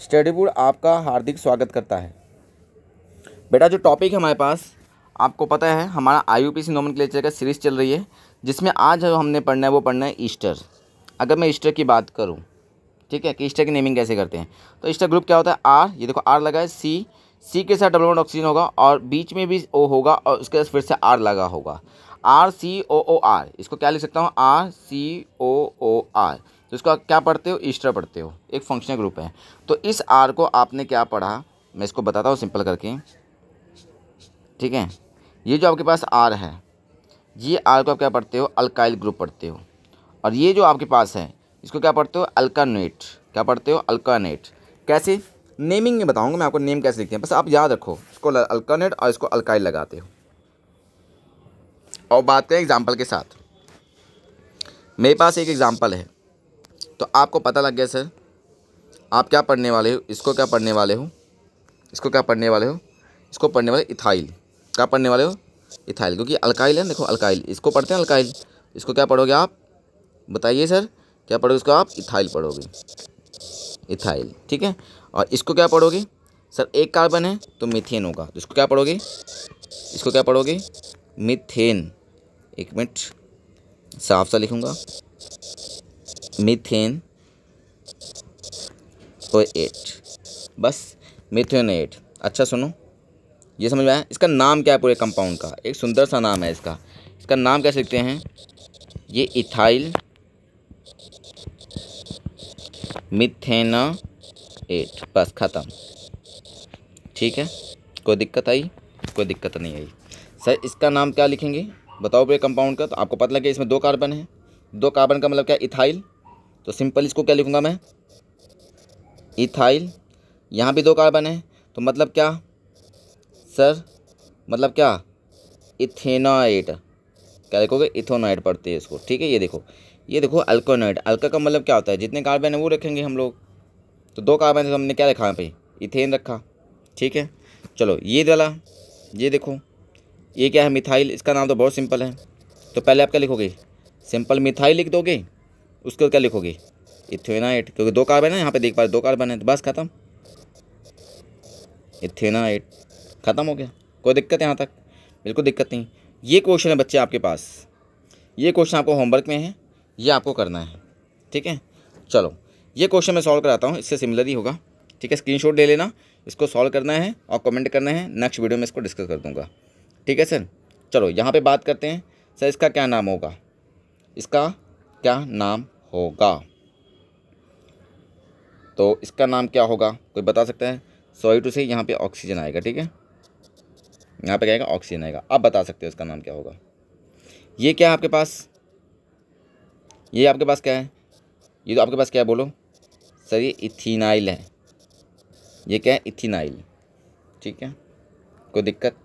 study board आपका हार्दिक स्वागत करता है बेटा जो टॉपिक है हमारे पास आपको पता है हमारा I U P C nomenclature का सीरीज़ चल रही है जिसमें आज जो हमने पढ़ना है वो पढ़ना है ईस्टर अगर मैं ईस्टर की बात करूँ ठीक है कि ईस्टर की नेमिंग कैसे करते हैं तो ईस्टर ग्रुप क्या होता है आर ये देखो आर लगा है सी सी के साथ डबल वन ऑक्सीजन होगा और बीच में भी ओ होगा और उसके साथ फिर से आर लगा होगा आर सी ओ ओ आर इसको क्या लिख सकता हूँ आर सी ओ ओ आर तो आप क्या पढ़ते हो ईस्टर पढ़ते हो एक फंक्शनल ग्रुप है तो इस आर को आपने क्या पढ़ा मैं इसको बताता हूँ सिंपल करके ठीक है ये जो आपके पास आर है ये आर को आप क्या पढ़ते हो अल्काइल ग्रुप पढ़ते हो और ये जो आपके पास है इसको क्या पढ़ते हो अल्कानेट क्या पढ़ते हो अल्कानेट कैसे नेमिंग में बताऊंगा मैं आपको नेम कैसे लिखते हैं बस आप याद रखो इसको अल्कानेट और इसको अल्काइल लगाते हो और बात करें एग्जाम्पल के साथ मेरे पास एक एग्ज़ाम्पल है तो आपको पता लग गया सर आप क्या पढ़ने वाले हो इसको क्या पढ़ने वाले हो इसको क्या पढ़ने वाले हो इसको पढ़ने वाले इथाइल क्या पढ़ने वाले हो इथाइल क्योंकि अल्काइल है देखो अल्काइल इसको पढ़ते हैं अल्काइल इसको क्या पढ़ोगे आप बताइए सर क्या पढ़ोगे इसको आप इथाइल पढ़ोगे इथाइल ठीक है और इसको क्या पढ़ोगे सर एक कार्बन है तो मिथेन होगा तो इसको क्या पढ़ोगे इसको क्या पढ़ोगे मिथेन एक मिनट साफ सा लिखूँगा मिथेन और एट बस मिथेन एट अच्छा सुनो ये समझ में आया इसका नाम क्या है पूरे कंपाउंड का एक सुंदर सा नाम है इसका इसका नाम क्या सीखते हैं ये इथाइल मिथेना एट बस ख़त्म ठीक है कोई दिक्कत आई कोई दिक्कत नहीं आई सर इसका नाम क्या लिखेंगे बताओ पूरे कंपाउंड का तो आपको पता लगे इसमें दो कार्बन है दो कार्बन का मतलब क्या इथाइल तो सिंपल इसको क्या लिखूँगा मैं इथाइल यहाँ भी दो कार्बन है तो मतलब क्या सर मतलब क्या इथेनाइट क्या लिखोगे इथोनाइट पढ़ते हैं इसको ठीक है ये देखो ये देखो अल्कोनाइट अल्का का मतलब क्या होता है जितने कार्बन है वो रखेंगे हम लोग तो दो कार्बन तो हमने क्या रखा है भाई इथेन रखा ठीक है चलो ये वाला ये देखो ये क्या है मिथाइल इसका नाम तो बहुत सिंपल है तो पहले आप क्या लिखोगे सिंपल मिथाइल लिख दोगे उसको क्या लिखोगे इथेनाइट क्योंकि दो कार्बन है यहाँ पे देख पा रहे दो कार्बन है तो बस ख़त्म इथेनाइट ख़त्म हो गया कोई दिक्कत यहाँ तक बिल्कुल दिक्कत नहीं ये क्वेश्चन है बच्चे आपके पास ये क्वेश्चन आपको होमवर्क में है ये आपको करना है ठीक है चलो ये क्वेश्चन मैं सॉल्व कराता हूँ इससे सिमिलर ही होगा ठीक है स्क्रीनशॉट ले लेना इसको सॉल्व करना है और कमेंट करना है नेक्स्ट वीडियो में इसको डिस्कस कर दूंगा ठीक है सर चलो यहाँ पे बात करते हैं सर इसका क्या नाम होगा इसका क्या नाम होगा तो इसका नाम क्या होगा कोई बता सकते हैं सोई टू से यहाँ पे ऑक्सीजन आएगा ठीक है यहाँ पे क्या ऑक्सीजन आएगा आप बता सकते हो इसका नाम क्या होगा ये क्या है आपके पास ये आपके पास क्या है ये तो आपके पास क्या है बोलो सर ये इथिनाइल है ये क्या है इथिनाइल ठीक है कोई दिक्कत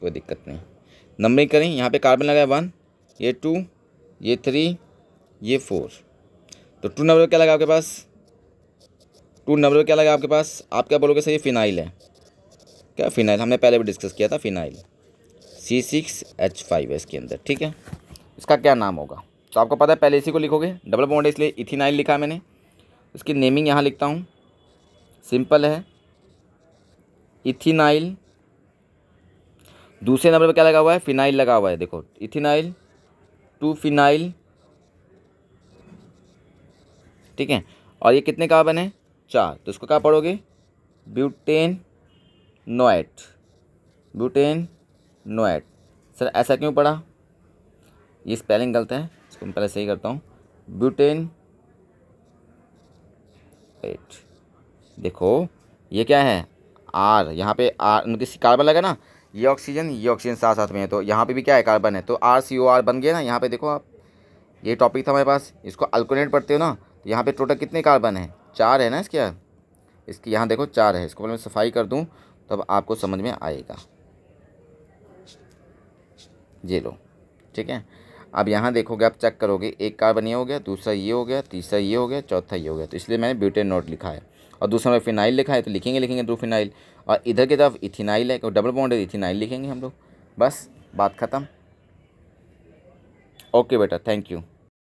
कोई दिक्कत नहीं नंबरिंग करें यहाँ पे कार्बन है वन ये टू ये थ्री ये फोर तो टू नंबर क्या लगा आपके पास टू नंबर क्या लगा आपके पास आप क्या बोलोगे सर ये फिनाइल है क्या फिनाइल हमने पहले भी डिस्कस किया था phenyl C six H five है इसके अंदर ठीक है इसका क्या नाम होगा तो आपको पता है पहले इसी को लिखोगे डबल बॉन्ड इसलिए इथिनाइल लिखा मैंने इसकी नेमिंग यहाँ लिखता हूँ सिंपल है इथिनाइल दूसरे नंबर पर क्या लगा हुआ है फिनाइल लगा हुआ है देखो इथिनाइल टू फिनाइल ठीक है और ये कितने कार्बन है चार तो इसको क्या पढ़ोगे butanoate butanoate sir ऐसा क्यों पढ़ा ये स्पेलिंग गलत है इसको मैं पहले सही करता हूँ ब्यूटेन एट देखो ये क्या है आर यहाँ पे आर किसी मतलब कार्बन लगा ना ये ऑक्सीजन ये ऑक्सीजन साथ साथ में है तो यहाँ पे भी क्या है कार्बन है तो आर सी ओ आर बन गया ना यहाँ पे देखो आप ये टॉपिक था हमारे पास इसको अल्कोनेट पढ़ते हो ना तो यहाँ पे टोटल कितने कार्बन है चार है ना इसके यहाँ इसकी यहाँ देखो चार है इसको पहले मैं सफाई कर दूँ तब तो आपको समझ में आएगा ये लो ठीक है अब यहाँ देखोगे आप चेक करोगे एक कार्बन ये हो गया दूसरा ये हो गया तीसरा ये हो गया चौथा ये हो गया तो इसलिए मैंने ब्यूटेन नोट लिखा है और दूसरा में फिनाइल लिखा है तो लिखेंगे लिखेंगे दो फिनाइल और इधर की तरफ इथिनाइल है डबल बॉन्ड है इथिनाइल लिखेंगे हम लोग बस बात ख़त्म ओके बेटा थैंक यू